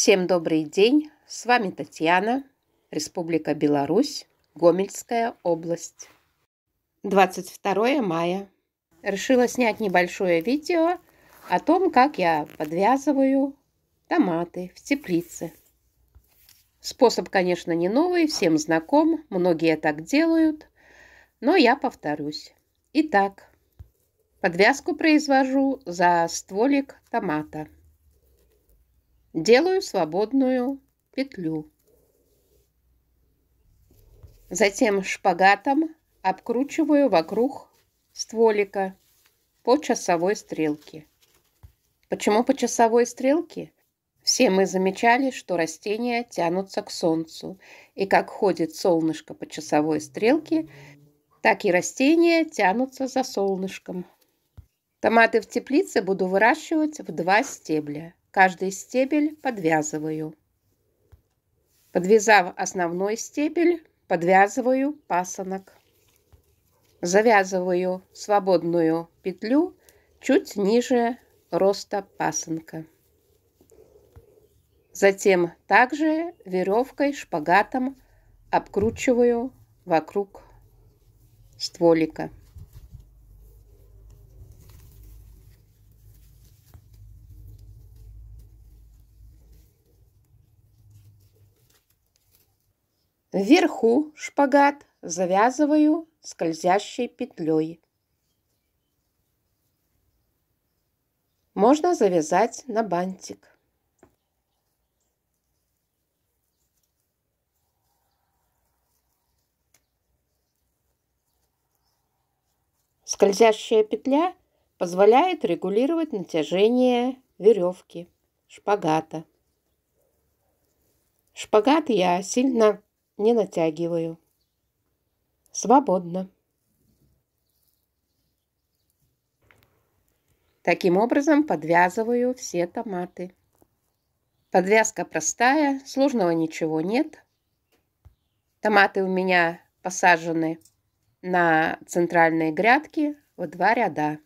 Всем добрый день! С вами Татьяна, Республика Беларусь, Гомельская область. 22 мая. Решила снять небольшое видео о том, как я подвязываю томаты в теплице. Способ, конечно, не новый, всем знаком, многие так делают, но я повторюсь. Итак, подвязку произвожу за стволик томата – Делаю свободную петлю. Затем шпагатом обкручиваю вокруг стволика по часовой стрелке. Почему по часовой стрелке? Все мы замечали, что растения тянутся к солнцу, и как ходит солнышко по часовой стрелке, так и растения тянутся за солнышком. Томаты в теплице буду выращивать в два стебля. Каждый стебель подвязываю. Подвязав основной стебель, подвязываю пасынок. Завязываю свободную петлю чуть ниже роста пасынка. Затем также веревкой, шпагатом обкручиваю вокруг стволика. Вверху шпагат завязываю скользящей петлей. Можно завязать на бантик. Скользящая петля позволяет регулировать натяжение веревки, шпагата. Шпагат я сильно не натягиваю. Свободно. Таким образом подвязываю все томаты. Подвязка простая, сложного ничего нет. Томаты у меня посажены на центральные грядки в два ряда.